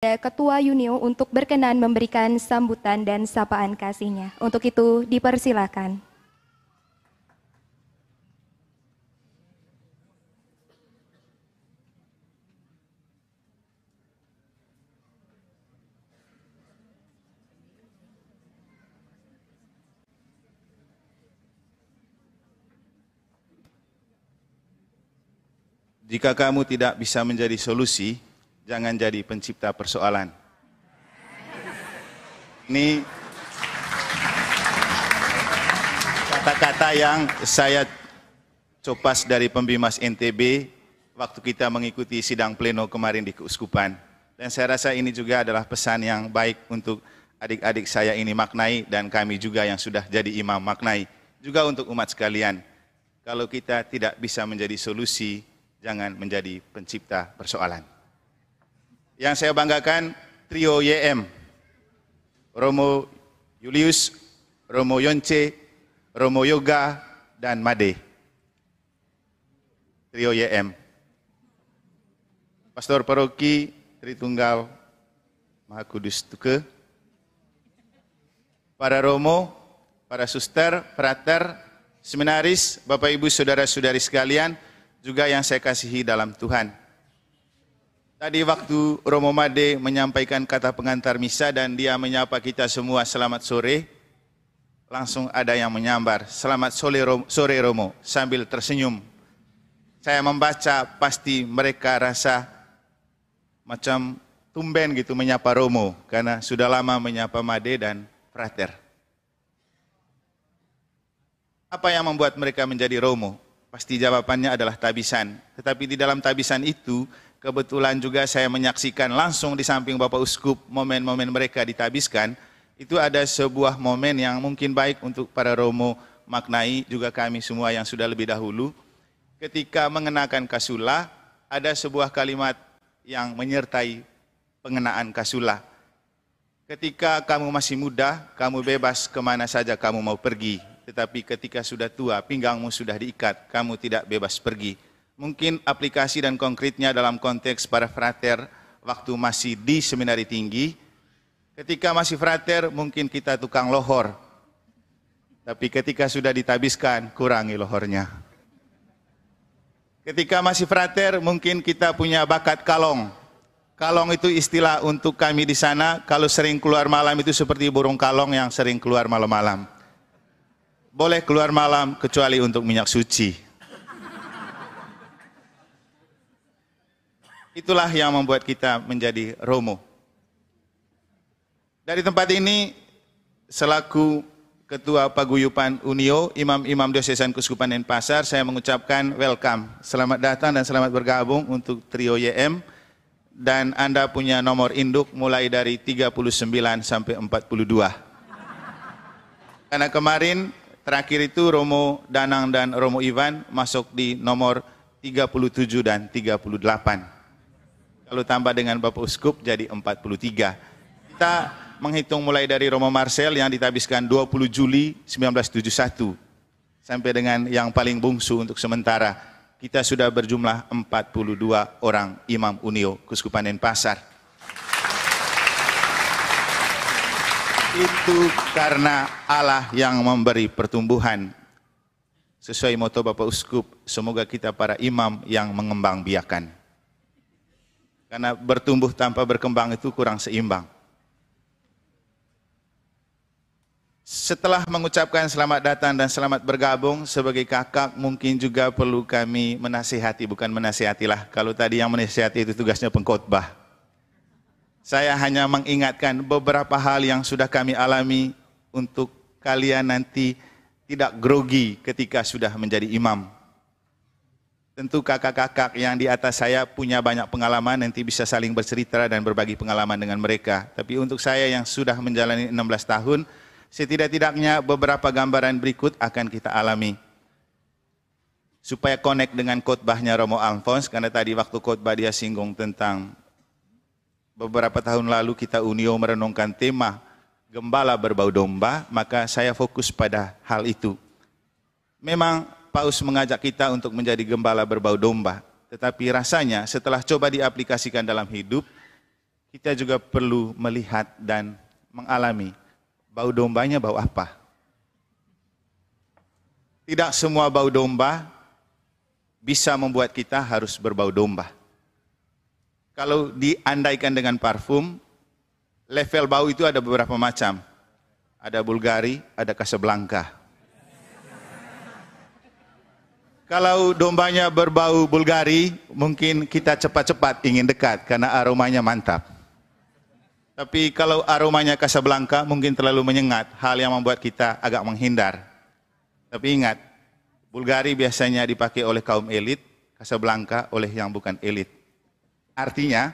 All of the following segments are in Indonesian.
Ketua Yunio untuk berkenan memberikan sambutan dan sapaan kasihnya. Untuk itu dipersilakan. Jika kamu tidak bisa menjadi solusi, jangan jadi pencipta persoalan. Ini kata-kata yang saya copas dari Pembimas NTB waktu kita mengikuti sidang pleno kemarin di Keuskupan. Dan saya rasa ini juga adalah pesan yang baik untuk adik-adik saya ini maknai dan kami juga yang sudah jadi imam maknai. Juga untuk umat sekalian, kalau kita tidak bisa menjadi solusi, jangan menjadi pencipta persoalan yang saya banggakan trio YM. Romo Julius, Romo Yonce, Romo Yoga, dan Made. Trio YM. Pastor Paroki Tritunggal Maha Kudus Tuke. Para Romo, para suster, frater, seminaris, Bapak Ibu Saudara-saudari sekalian, juga yang saya kasihi dalam Tuhan. Tadi waktu Romo Made menyampaikan kata pengantar misa dan dia menyapa kita semua selamat sore, langsung ada yang menyambar, selamat sore Romo, sore Romo sambil tersenyum. Saya membaca pasti mereka rasa macam tumben gitu menyapa Romo karena sudah lama menyapa Made dan Frater. Apa yang membuat mereka menjadi Romo? Pasti jawabannya adalah tabisan. Tetapi di dalam tabisan itu kebetulan juga saya menyaksikan langsung di samping Bapak Uskup momen-momen mereka ditabiskan, itu ada sebuah momen yang mungkin baik untuk para Romo maknai juga kami semua yang sudah lebih dahulu. Ketika mengenakan kasula, ada sebuah kalimat yang menyertai pengenaan kasula. Ketika kamu masih muda, kamu bebas kemana saja kamu mau pergi. Tetapi ketika sudah tua, pinggangmu sudah diikat, kamu tidak bebas pergi mungkin aplikasi dan konkretnya dalam konteks para frater waktu masih di seminari tinggi. Ketika masih frater mungkin kita tukang lohor. Tapi ketika sudah ditabiskan kurangi lohornya. Ketika masih frater mungkin kita punya bakat kalong. Kalong itu istilah untuk kami di sana kalau sering keluar malam itu seperti burung kalong yang sering keluar malam-malam. Boleh keluar malam kecuali untuk minyak suci. Itulah yang membuat kita menjadi romo. Dari tempat ini, selaku Ketua Paguyupan Unio, Imam-Imam Diosesan Kuskupan Denpasar, saya mengucapkan welcome. Selamat datang dan selamat bergabung untuk Trio YM. Dan Anda punya nomor induk mulai dari 39 sampai 42. Karena kemarin terakhir itu Romo Danang dan Romo Ivan masuk di nomor 37 dan 38. Kalau tambah dengan Bapak Uskup jadi 43. Kita menghitung mulai dari Romo Marcel yang ditabiskan 20 Juli 1971 sampai dengan yang paling bungsu untuk sementara. Kita sudah berjumlah 42 orang Imam Unio Kuskupan Denpasar. Itu karena Allah yang memberi pertumbuhan. Sesuai moto Bapak Uskup, semoga kita para imam yang mengembang biakan. Karena bertumbuh tanpa berkembang itu kurang seimbang. Setelah mengucapkan selamat datang dan selamat bergabung sebagai kakak, mungkin juga perlu kami menasihati, bukan menasihatilah. Kalau tadi yang menasihati itu tugasnya pengkhotbah. Saya hanya mengingatkan beberapa hal yang sudah kami alami untuk kalian nanti tidak grogi ketika sudah menjadi imam. Tentu kakak-kakak yang di atas saya punya banyak pengalaman, nanti bisa saling bercerita dan berbagi pengalaman dengan mereka. Tapi untuk saya yang sudah menjalani 16 tahun, setidak-tidaknya beberapa gambaran berikut akan kita alami. Supaya connect dengan khotbahnya Romo Alphonse, karena tadi waktu khotbah dia singgung tentang beberapa tahun lalu kita Unio merenungkan tema gembala berbau domba, maka saya fokus pada hal itu. Memang Paus mengajak kita untuk menjadi gembala berbau domba. Tetapi rasanya setelah coba diaplikasikan dalam hidup, kita juga perlu melihat dan mengalami bau dombanya bau apa. Tidak semua bau domba bisa membuat kita harus berbau domba. Kalau diandaikan dengan parfum, level bau itu ada beberapa macam. Ada Bulgari, ada Casablanca, Kalau dombanya berbau Bulgari, mungkin kita cepat-cepat ingin dekat karena aromanya mantap. Tapi kalau aromanya Casablanca mungkin terlalu menyengat, hal yang membuat kita agak menghindar. Tapi ingat, Bulgari biasanya dipakai oleh kaum elit, Casablanca oleh yang bukan elit. Artinya,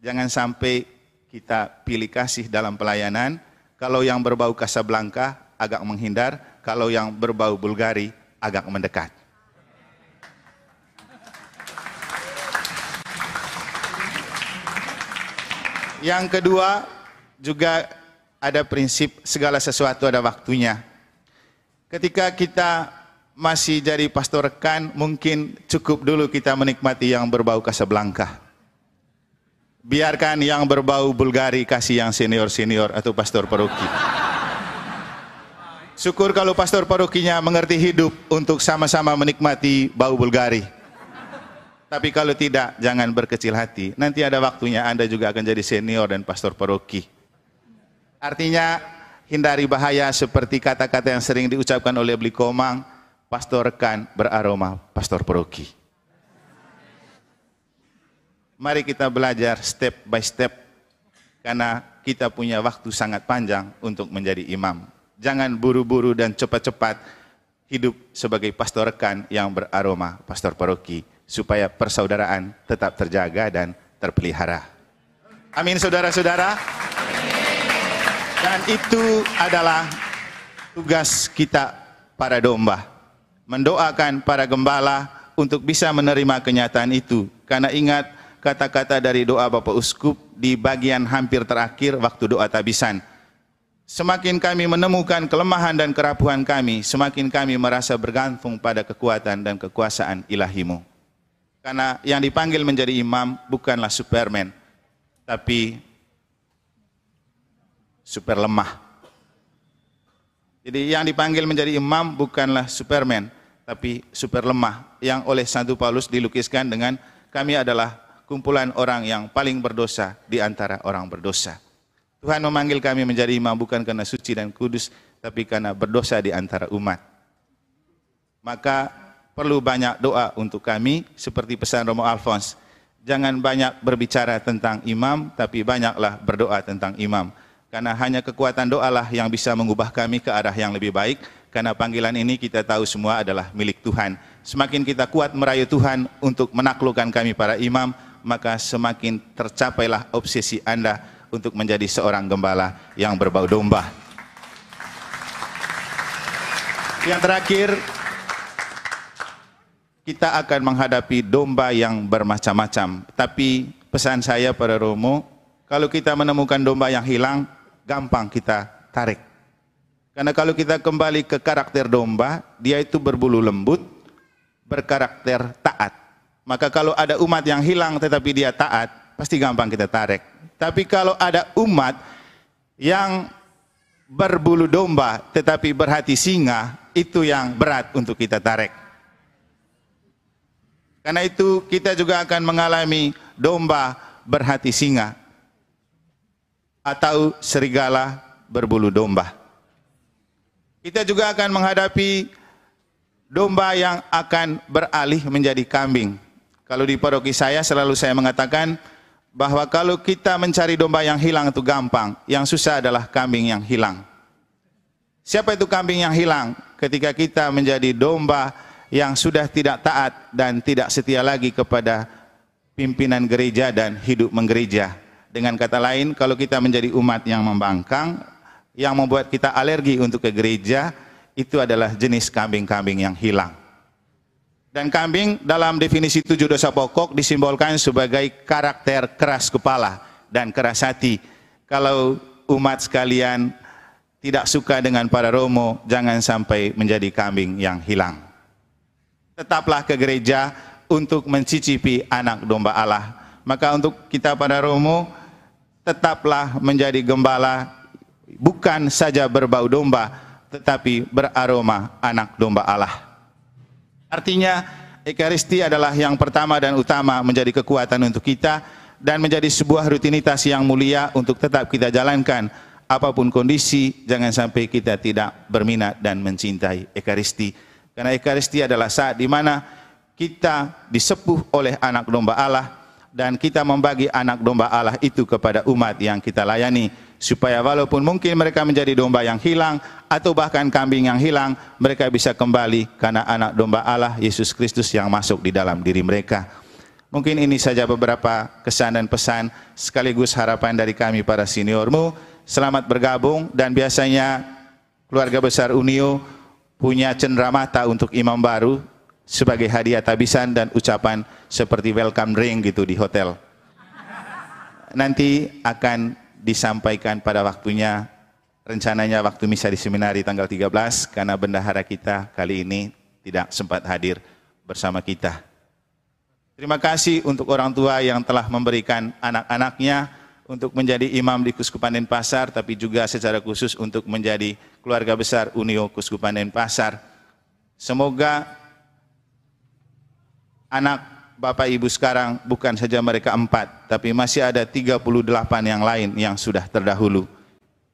jangan sampai kita pilih kasih dalam pelayanan. Kalau yang berbau Casablanca agak menghindar, kalau yang berbau Bulgari agak mendekat. Yang kedua juga ada prinsip segala sesuatu ada waktunya. Ketika kita masih jadi pastor rekan, mungkin cukup dulu kita menikmati yang berbau kasablanka. Biarkan yang berbau Bulgari kasih yang senior-senior atau pastor paroki. Syukur kalau pastor parokinya mengerti hidup untuk sama-sama menikmati bau Bulgari. Tapi kalau tidak, jangan berkecil hati. Nanti ada waktunya Anda juga akan jadi senior dan pastor paroki. Artinya, hindari bahaya seperti kata-kata yang sering diucapkan oleh Beli Komang, pastor rekan beraroma pastor paroki. Mari kita belajar step by step, karena kita punya waktu sangat panjang untuk menjadi imam. Jangan buru-buru dan cepat-cepat hidup sebagai pastor rekan yang beraroma pastor paroki supaya persaudaraan tetap terjaga dan terpelihara. Amin saudara-saudara. Dan itu adalah tugas kita para domba. Mendoakan para gembala untuk bisa menerima kenyataan itu. Karena ingat kata-kata dari doa Bapak Uskup di bagian hampir terakhir waktu doa tabisan. Semakin kami menemukan kelemahan dan kerapuhan kami, semakin kami merasa bergantung pada kekuatan dan kekuasaan ilahimu. Karena yang dipanggil menjadi imam bukanlah superman, tapi super lemah. Jadi yang dipanggil menjadi imam bukanlah superman, tapi super lemah yang oleh Santo Paulus dilukiskan dengan kami adalah kumpulan orang yang paling berdosa di antara orang berdosa. Tuhan memanggil kami menjadi imam bukan karena suci dan kudus, tapi karena berdosa di antara umat. Maka perlu banyak doa untuk kami seperti pesan Romo Alphonse. Jangan banyak berbicara tentang imam, tapi banyaklah berdoa tentang imam. Karena hanya kekuatan doalah yang bisa mengubah kami ke arah yang lebih baik. Karena panggilan ini kita tahu semua adalah milik Tuhan. Semakin kita kuat merayu Tuhan untuk menaklukkan kami para imam, maka semakin tercapailah obsesi Anda untuk menjadi seorang gembala yang berbau domba. Yang terakhir, kita akan menghadapi domba yang bermacam-macam. Tapi pesan saya pada Romo, kalau kita menemukan domba yang hilang, gampang kita tarik. Karena kalau kita kembali ke karakter domba, dia itu berbulu lembut, berkarakter taat. Maka kalau ada umat yang hilang tetapi dia taat, pasti gampang kita tarik. Tapi kalau ada umat yang berbulu domba tetapi berhati singa, itu yang berat untuk kita tarik. Karena itu kita juga akan mengalami domba berhati singa atau serigala berbulu domba. Kita juga akan menghadapi domba yang akan beralih menjadi kambing. Kalau di paroki saya selalu saya mengatakan bahwa kalau kita mencari domba yang hilang itu gampang, yang susah adalah kambing yang hilang. Siapa itu kambing yang hilang? Ketika kita menjadi domba yang sudah tidak taat dan tidak setia lagi kepada pimpinan gereja dan hidup menggereja. Dengan kata lain, kalau kita menjadi umat yang membangkang, yang membuat kita alergi untuk ke gereja, itu adalah jenis kambing-kambing yang hilang. Dan kambing dalam definisi tujuh dosa pokok disimbolkan sebagai karakter keras kepala dan keras hati. Kalau umat sekalian tidak suka dengan para romo, jangan sampai menjadi kambing yang hilang tetaplah ke gereja untuk mencicipi anak domba Allah. Maka untuk kita pada romo, tetaplah menjadi gembala bukan saja berbau domba, tetapi beraroma anak domba Allah. Artinya, Ekaristi adalah yang pertama dan utama menjadi kekuatan untuk kita dan menjadi sebuah rutinitas yang mulia untuk tetap kita jalankan apapun kondisi, jangan sampai kita tidak berminat dan mencintai Ekaristi. Karena Ekaristi adalah saat di mana kita disepuh oleh anak domba Allah dan kita membagi anak domba Allah itu kepada umat yang kita layani supaya walaupun mungkin mereka menjadi domba yang hilang atau bahkan kambing yang hilang mereka bisa kembali karena anak domba Allah Yesus Kristus yang masuk di dalam diri mereka. Mungkin ini saja beberapa kesan dan pesan sekaligus harapan dari kami para seniormu. Selamat bergabung dan biasanya keluarga besar Unio punya cenderamata untuk imam baru sebagai hadiah tabisan dan ucapan seperti welcome ring gitu di hotel. Nanti akan disampaikan pada waktunya rencananya waktu misa di seminari tanggal 13 karena bendahara kita kali ini tidak sempat hadir bersama kita. Terima kasih untuk orang tua yang telah memberikan anak-anaknya untuk menjadi imam di Kuskupan Denpasar tapi juga secara khusus untuk menjadi keluarga besar Unio Kuskupan Denpasar. Semoga anak Bapak Ibu sekarang bukan saja mereka empat, tapi masih ada 38 yang lain yang sudah terdahulu.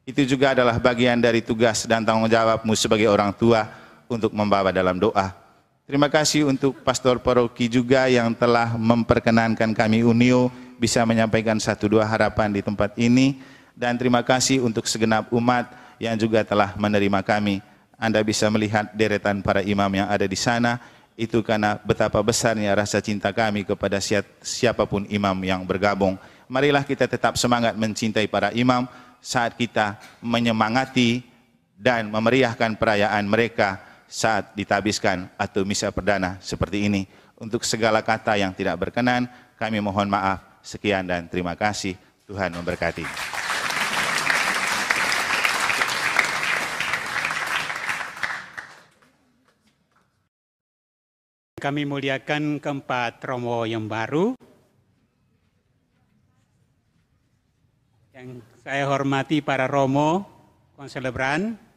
Itu juga adalah bagian dari tugas dan tanggung jawabmu sebagai orang tua untuk membawa dalam doa. Terima kasih untuk Pastor Paroki juga yang telah memperkenankan kami Unio bisa menyampaikan satu dua harapan di tempat ini. Dan terima kasih untuk segenap umat yang juga telah menerima kami. Anda bisa melihat deretan para imam yang ada di sana, itu karena betapa besarnya rasa cinta kami kepada siapapun imam yang bergabung. Marilah kita tetap semangat mencintai para imam saat kita menyemangati dan memeriahkan perayaan mereka saat ditabiskan atau misa perdana seperti ini. Untuk segala kata yang tidak berkenan, kami mohon maaf. Sekian dan terima kasih. Tuhan memberkati. kami muliakan keempat romo yang baru. Yang saya hormati para romo konselebran,